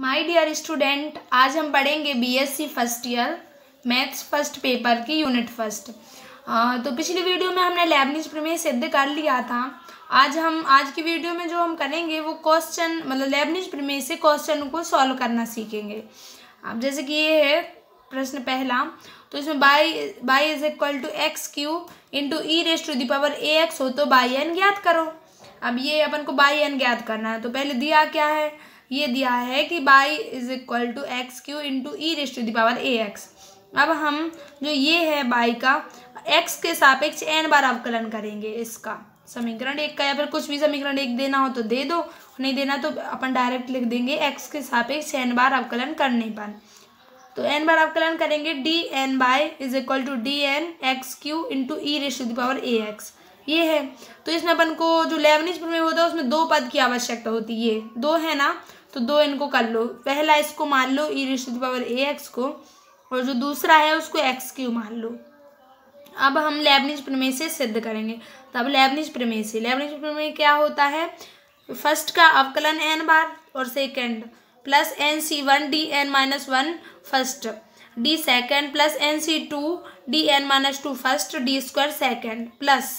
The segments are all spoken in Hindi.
माय डियर स्टूडेंट आज हम पढ़ेंगे BSc first year maths first paper की यूनिट फर्स्ट तो पिछली वीडियो में हमने लैबनिज प्रमेय सिद्ध कर लिया था आज हम आज की वीडियो में जो हम करेंगे वो क्वेश्चन मतलब लैबनिज प्रमेय से क्वेश्चन को सॉल्व करना सीखेंगे अब जैसे कि ये है प्रश्न पहला तो इसमें y y is equal to x cube into e raise to the power a x हो तो बाई एन ज्ञात करो अब ये अपन को बाई एन ज्ञात करना है तो पहले दिया क्या है ये दिया है कि y is equal to x cube into e raise to the power a x अब हम जो ये है बाई का एक्स के सापेक्ष एन बार अवकलन करेंगे इसका समीकरण एक का या फिर कुछ भी समीकरण एक देना हो तो दे दो नहीं देना तो अपन डायरेक्ट लिख देंगे एक्स के सापेक्ष एन बार अवकलन करने पर तो एन बार अवकलन करेंगे D n y is equal to D n x cube into e raise to the power a x ये है तो इसमें अपन को जो लेवनिज प्रमेय होता है उसमें दो पद की आवश्यकता होती है ये दो है ना तो दो इनको कर लो पहला इसको मान लो ई रिश्ते पावर ए एक्स को और जो दूसरा है उसको एक्स क्यू मान लो अब हम लेबनिज प्रमेय से सिद्ध करेंगे तो अब लेबनिज प्रमेय से लेबनिज प्रमेय क्या होता है फर्स्ट का अवकलन एन बार और second plus n C one D n minus one first D second plus n C two D n minus two first D square second plus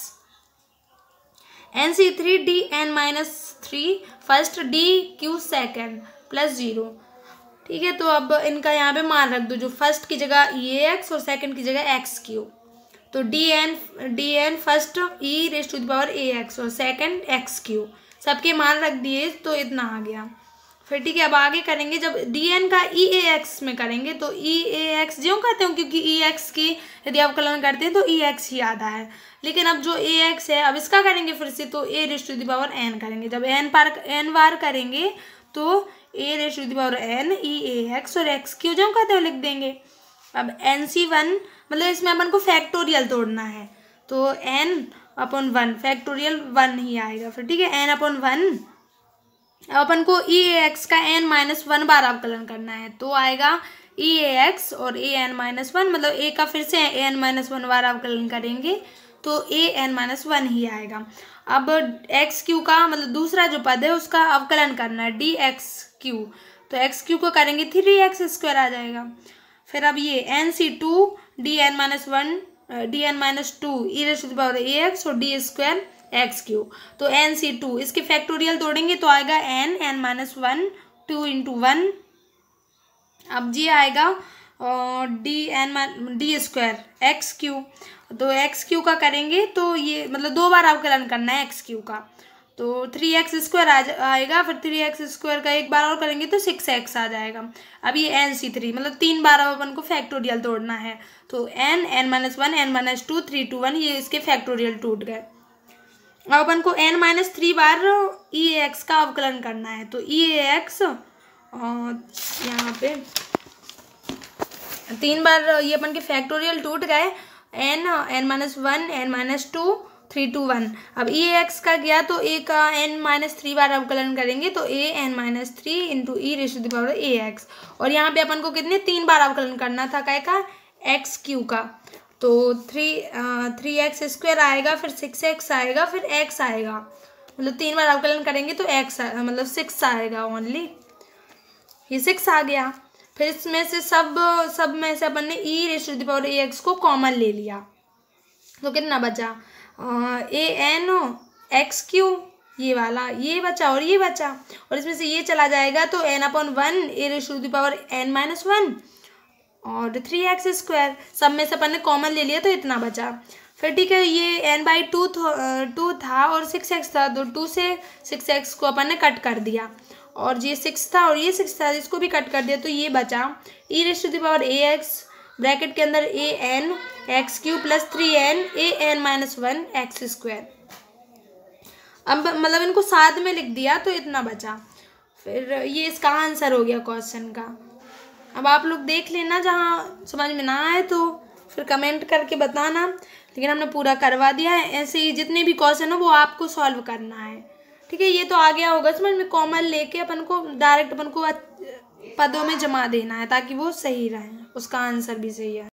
n C three D n minus three first D cube second plus zero ठीक है तो अब इनका यहाँ पे मान रख दो जो फर्स्ट की जगह ई e एक्स और सेकेंड की जगह एक्स क्यू तो D n D n first e raise to the power a x और सेकेंड एक्स क्यू सबके मान रख दिए तो इतना आ गया फिर ठीक है अब आगे करेंगे जब डी एन का ई ए एक्स में करेंगे तो ई ए एक्स ज्यों कहते हो क्योंकि ई e एक्स की यदि अवकलन करते हैं तो ई e एक्स ही आता है लेकिन अब जो ए एक्स है अब इसका करेंगे फिर से तो a raise to the power n करेंगे जब एन पार एन बार करेंगे तो a raise to the power n e e a x और एक्स क्यों ज्यों कहते हो लिख देंगे अब एन सी वन मतलब इसमें अपन को फैक्टोरियल तोड़ना है तो n upon one factorial one ही आएगा फिर ठीक है एन अपॉन वन अब अपन को ई ए एक्स का एन माइनस वन बार अवकलन करना है तो आएगा ई ए एक्स और ए एन माइनस वन मतलब ए का फिर से ए एन माइनस वन बार अवकलन करेंगे तो ए एन माइनस वन ही आएगा अब एक्स क्यू का मतलब दूसरा जो पद है उसका अवकलन करना है डी एक्स क्यू तो एक्स क्यू को करेंगे थ्री एक्स स्क्वायर आ जाएगा फिर अब ये n C two D n minus one D n minus two e raise power a x और डी स्क्वायर एक्स क्यू तो एन सी टू इसके फैक्टोरियल तोड़ेंगे तो आएगा n n minus one two into one अब जी आएगा D n D square x cube तो एक्स क्यू का करेंगे तो ये मतलब दो बार अवकलन करना है एक्स क्यू का तो थ्री एक्स स्क्वायर आ आएगा फिर थ्री एक्स स्क्वायर का एक बार और करेंगे तो सिक्स एक्स आ जाएगा अब ये एन सी थ्री मतलब तीन बार अब अपन को फैक्टोरियल तोड़ना है तो n n minus one n minus two three two one ये इसके फैक्टोरियल टूट गए अब अपन को एन माइनस थ्री बार ई एक्स का अवकलन करना है तो ई e एक्स यहाँ पे तीन बार ये अपन के फैक्टोरियल टूट गए n n minus one n minus two three two one अब ई e एक्स का गया तो ए का एन माइनस थ्री बार अवकलन करेंगे तो a n minus three into e raise दिखाओ ए एक्स और यहाँ पे अपन को कितने तीन बार अवकलन करना था कह का एक्स क्यू का तो थ्री थ्री एक्स स्क्वायर आएगा फिर सिक्स एक्स आएगा फिर एक्स आएगा मतलब तीन बार अवकलन करेंगे तो एक्स मतलब सिक्स आएगा ओनली ये सिक्स आ गया फिर इसमें से सब सब में से अपन ने e raise to power a x को कॉमन ले लिया तो कितना बचा ए एन ओ एक्स क्यू ये वाला ये बचा और ये बचा और इसमें से ये चला जाएगा तो n upon one a raise to power n minus one और थ्री एक्स स्क्वायर सब में से अपन ने कॉमन ले लिया तो इतना बचा फिर ठीक है ये एन बाई टू टू था और सिक्स एक्स था तो टू से सिक्स एक्स को अपन ने कट कर दिया और ये सिक्स था और ये सिक्स था इसको भी कट कर दिया तो ये बचा e raise to the power a x bracket के अंदर a n x cube plus three n a n minus one x square अब मतलब इनको साथ में लिख दिया तो इतना बचा फिर ये इसका आंसर हो गया क्वेश्चन का अब आप लोग देख लेना जहाँ समझ में ना आए तो फिर कमेंट करके बताना लेकिन हमने पूरा करवा दिया है ऐसे ही जितने भी क्वेश्चन हो वो आपको सॉल्व करना है ठीक है ये तो आ गया होगा समझ में कॉमन लेके अपन को डायरेक्ट अपन को पदों में जमा देना है ताकि वो सही रहे उसका आंसर भी सही है